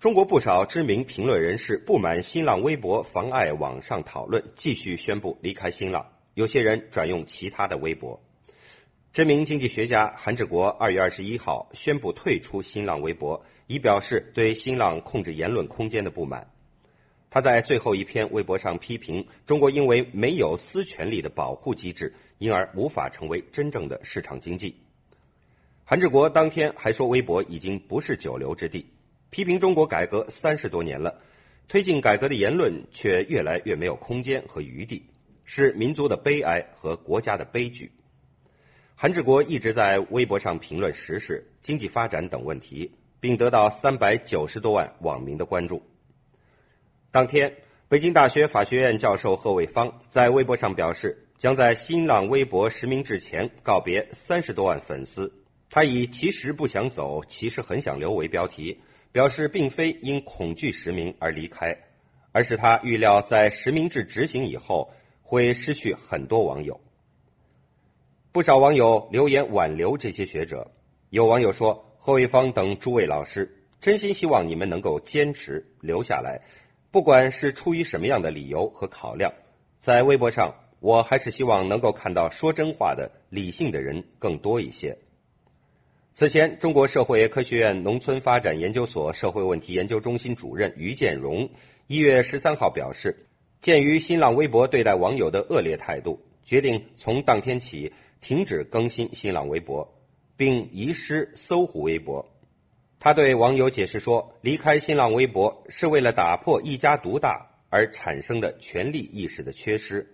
中国不少知名评论人士不满新浪微博妨碍网上讨论，继续宣布离开新浪。有些人转用其他的微博。知名经济学家韩志国二月二十一号宣布退出新浪微博，以表示对新浪控制言论空间的不满。他在最后一篇微博上批评，中国因为没有私权力的保护机制，因而无法成为真正的市场经济。韩志国当天还说，微博已经不是久留之地。批评中国改革三十多年了，推进改革的言论却越来越没有空间和余地，是民族的悲哀和国家的悲剧。韩志国一直在微博上评论时事、经济发展等问题，并得到三百九十多万网民的关注。当天，北京大学法学院教授贺卫方在微博上表示，将在新浪微博实名制前告别三十多万粉丝。他以“其实不想走，其实很想留”为标题。表示并非因恐惧实名而离开，而是他预料在实名制执行以后会失去很多网友。不少网友留言挽留这些学者，有网友说：“贺卫芳等诸位老师，真心希望你们能够坚持留下来，不管是出于什么样的理由和考量。”在微博上，我还是希望能够看到说真话的、理性的人更多一些。此前，中国社会科学院农村发展研究所社会问题研究中心主任于建荣一月十三号表示，鉴于新浪微博对待网友的恶劣态度，决定从当天起停止更新新浪微博，并遗失搜狐微博。他对网友解释说，离开新浪微博是为了打破一家独大而产生的权力意识的缺失。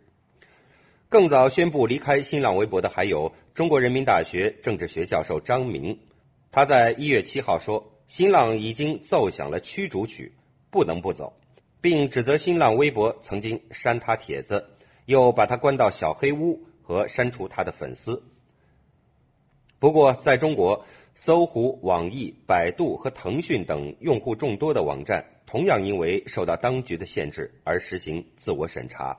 更早宣布离开新浪微博的还有中国人民大学政治学教授张明，他在一月七号说：“新浪已经奏响了驱逐曲，不能不走，并指责新浪微博曾经删他帖子，又把他关到小黑屋和删除他的粉丝。”不过，在中国，搜狐、网易、百度和腾讯等用户众多的网站，同样因为受到当局的限制而实行自我审查。